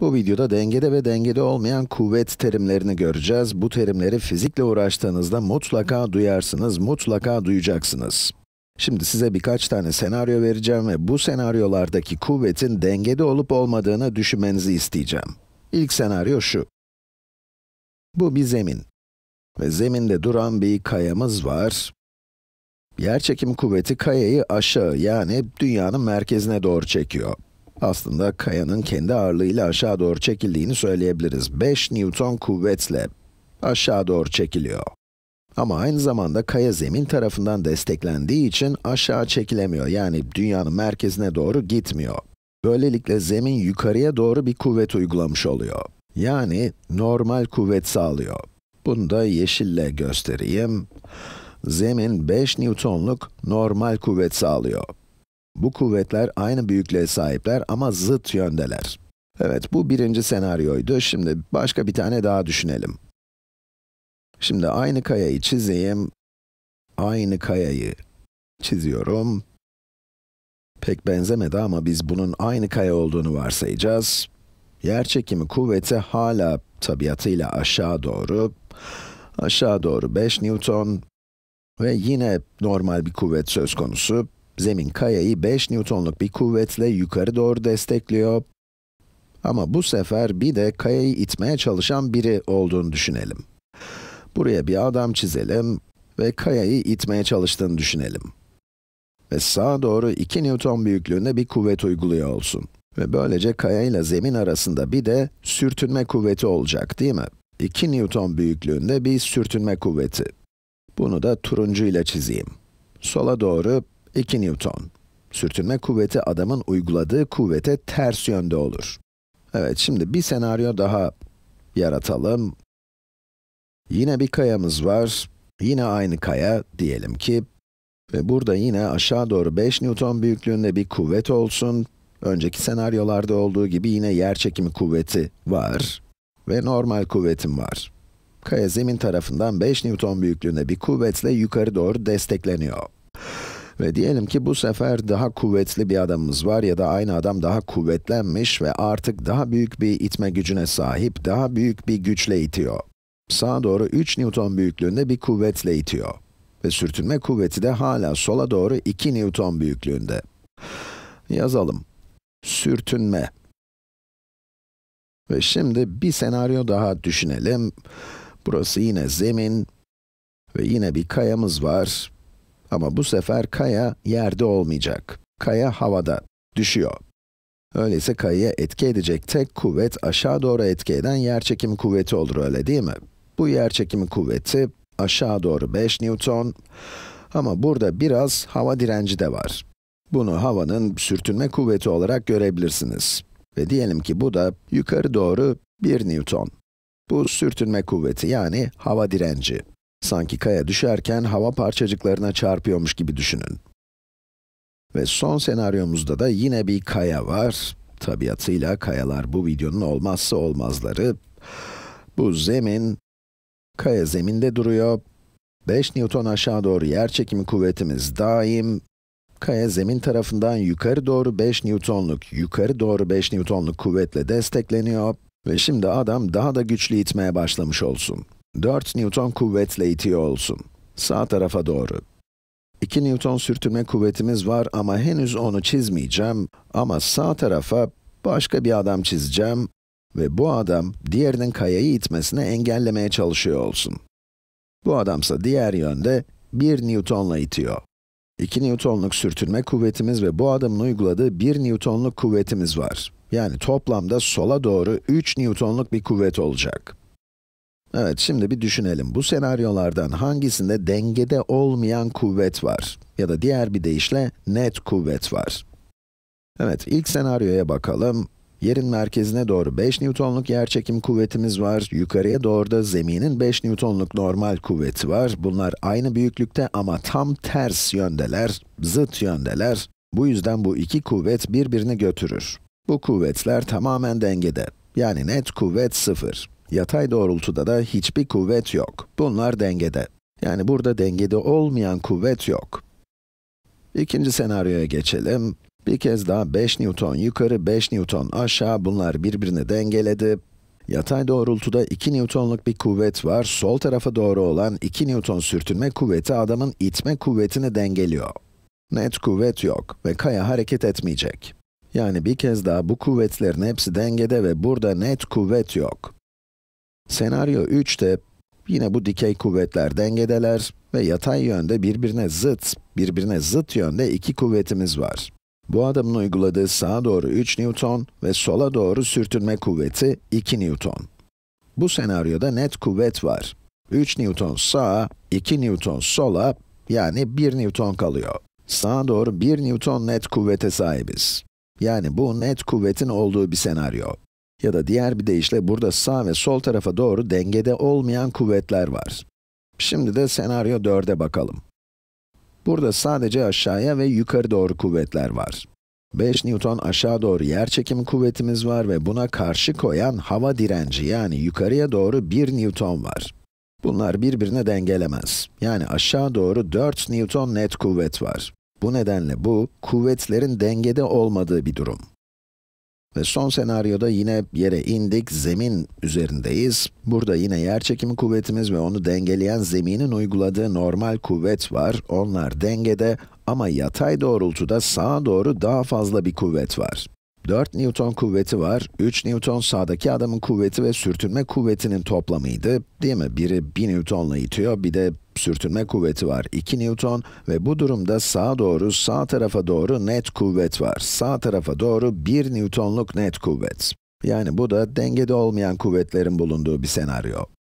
Bu videoda dengede ve dengede olmayan kuvvet terimlerini göreceğiz. Bu terimleri fizikle uğraştığınızda mutlaka duyarsınız, mutlaka duyacaksınız. Şimdi size birkaç tane senaryo vereceğim ve bu senaryolardaki kuvvetin dengede olup olmadığını düşünmenizi isteyeceğim. İlk senaryo şu. Bu bir zemin. Ve zeminde duran bir kayamız var. Yerçekim kuvveti kayayı aşağı yani dünyanın merkezine doğru çekiyor aslında kayanın kendi ağırlığıyla aşağı doğru çekildiğini söyleyebiliriz. 5 Newton kuvvetle aşağı doğru çekiliyor. Ama aynı zamanda kaya zemin tarafından desteklendiği için aşağı çekilemiyor. Yani dünyanın merkezine doğru gitmiyor. Böylelikle zemin yukarıya doğru bir kuvvet uygulamış oluyor. Yani normal kuvvet sağlıyor. Bunu da yeşille göstereyim. Zemin 5 Newton'luk normal kuvvet sağlıyor. Bu kuvvetler aynı büyüklüğe sahipler ama zıt yöndeler. Evet, bu birinci senaryoydu. Şimdi başka bir tane daha düşünelim. Şimdi aynı kayayı çizeyim. Aynı kayayı çiziyorum. Pek benzemedi ama biz bunun aynı kaya olduğunu varsayacağız. Yerçekimi kuvveti hala tabiatıyla aşağı doğru. Aşağı doğru 5 Newton. Ve yine normal bir kuvvet söz konusu. Zemin kayayı 5 Newton'luk bir kuvvetle yukarı doğru destekliyor. Ama bu sefer bir de kayayı itmeye çalışan biri olduğunu düşünelim. Buraya bir adam çizelim ve kayayı itmeye çalıştığını düşünelim. Ve sağa doğru 2 Newton büyüklüğünde bir kuvvet uyguluyor olsun. Ve böylece kayayla zemin arasında bir de sürtünme kuvveti olacak değil mi? 2 Newton büyüklüğünde bir sürtünme kuvveti. Bunu da turuncu ile çizeyim. Sola doğru 2 Newton. Sürtünme kuvveti adamın uyguladığı kuvvete ters yönde olur. Evet, şimdi bir senaryo daha yaratalım. Yine bir kayamız var. Yine aynı kaya diyelim ki ve burada yine aşağı doğru 5 Newton büyüklüğünde bir kuvvet olsun. Önceki senaryolarda olduğu gibi yine yer çekimi kuvveti var ve normal kuvvetim var. Kaya zemin tarafından 5 Newton büyüklüğünde bir kuvvetle yukarı doğru destekleniyor. Ve diyelim ki bu sefer daha kuvvetli bir adamımız var ya da aynı adam daha kuvvetlenmiş ve artık daha büyük bir itme gücüne sahip, daha büyük bir güçle itiyor. Sağa doğru 3 Newton büyüklüğünde bir kuvvetle itiyor. Ve sürtünme kuvveti de hala sola doğru 2 Newton büyüklüğünde. Yazalım. Sürtünme. Ve şimdi bir senaryo daha düşünelim. Burası yine zemin ve yine bir kayamız var ama bu sefer kaya yerde olmayacak. Kaya havada, düşüyor. Öyleyse kayaya etki edecek tek kuvvet aşağı doğru etki eden yerçekimi kuvveti olur öyle değil mi? Bu yerçekimi kuvveti aşağı doğru 5 Newton ama burada biraz hava direnci de var. Bunu havanın sürtünme kuvveti olarak görebilirsiniz. Ve diyelim ki bu da yukarı doğru 1 Newton. Bu sürtünme kuvveti yani hava direnci. Sanki kaya düşerken hava parçacıklarına çarpıyormuş gibi düşünün. Ve son senaryomuzda da yine bir kaya var. Tabiatıyla kayalar bu videonun olmazsa olmazları. Bu zemin, kaya zeminde duruyor. 5 Newton aşağı doğru yer çekimi kuvvetimiz daim. Kaya zemin tarafından yukarı doğru 5 Newtonluk, yukarı doğru 5 Newtonluk kuvvetle destekleniyor. Ve şimdi adam daha da güçlü itmeye başlamış olsun. 4 Newton kuvvetle itiyor olsun. Sağ tarafa doğru. 2 Newton sürtünme kuvvetimiz var ama henüz onu çizmeyeceğim. Ama sağ tarafa başka bir adam çizeceğim. Ve bu adam, diğerinin kayayı itmesini engellemeye çalışıyor olsun. Bu adamsa diğer yönde 1 Newton'la itiyor. 2 Newton'luk sürtünme kuvvetimiz ve bu adamın uyguladığı 1 Newton'luk kuvvetimiz var. Yani toplamda sola doğru 3 Newton'luk bir kuvvet olacak. Evet, şimdi bir düşünelim. Bu senaryolardan hangisinde dengede olmayan kuvvet var? Ya da diğer bir deyişle net kuvvet var. Evet, ilk senaryoya bakalım. Yerin merkezine doğru 5 Newton'luk yerçekim kuvvetimiz var. Yukarıya doğru da zeminin 5 Newton'luk normal kuvveti var. Bunlar aynı büyüklükte ama tam ters yöndeler, zıt yöndeler. Bu yüzden bu iki kuvvet birbirini götürür. Bu kuvvetler tamamen dengede. Yani net kuvvet sıfır. Yatay doğrultuda da hiçbir kuvvet yok. Bunlar dengede. Yani burada dengede olmayan kuvvet yok. İkinci senaryoya geçelim. Bir kez daha 5 Newton yukarı, 5 Newton aşağı, bunlar birbirini dengeledi. Yatay doğrultuda 2 Newton'luk bir kuvvet var, sol tarafa doğru olan 2 Newton sürtünme kuvveti adamın itme kuvvetini dengeliyor. Net kuvvet yok ve kaya hareket etmeyecek. Yani bir kez daha bu kuvvetlerin hepsi dengede ve burada net kuvvet yok. Senaryo 3'te yine bu dikey kuvvetler dengedeler ve yatay yönde birbirine zıt, birbirine zıt yönde iki kuvvetimiz var. Bu adamın uyguladığı sağa doğru 3 Newton ve sola doğru sürtünme kuvveti 2 Newton. Bu senaryoda net kuvvet var. 3 Newton sağa, 2 Newton sola, yani 1 Newton kalıyor. Sağa doğru 1 Newton net kuvvete sahibiz. Yani bu net kuvvetin olduğu bir senaryo. Ya da diğer bir deyişle burada sağ ve sol tarafa doğru dengede olmayan kuvvetler var. Şimdi de senaryo 4'e bakalım. Burada sadece aşağıya ve yukarı doğru kuvvetler var. 5 Newton aşağı doğru yer çekimi kuvvetimiz var ve buna karşı koyan hava direnci yani yukarıya doğru 1 Newton var. Bunlar birbirine dengelemez. Yani aşağı doğru 4 Newton net kuvvet var. Bu nedenle bu, kuvvetlerin dengede olmadığı bir durum. Ve son senaryoda yine yere indik, zemin üzerindeyiz. Burada yine yer çekimi kuvvetimiz ve onu dengeleyen zeminin uyguladığı normal kuvvet var. Onlar dengede ama yatay doğrultuda sağa doğru daha fazla bir kuvvet var. 4 Newton kuvveti var, 3 Newton sağdaki adamın kuvveti ve sürtünme kuvvetinin toplamıydı, değil mi? Biri 1 Newton'la itiyor, bir de sürtünme kuvveti var 2 Newton ve bu durumda sağa doğru, sağ tarafa doğru net kuvvet var. Sağ tarafa doğru 1 Newton'luk net kuvvet. Yani bu da dengede olmayan kuvvetlerin bulunduğu bir senaryo.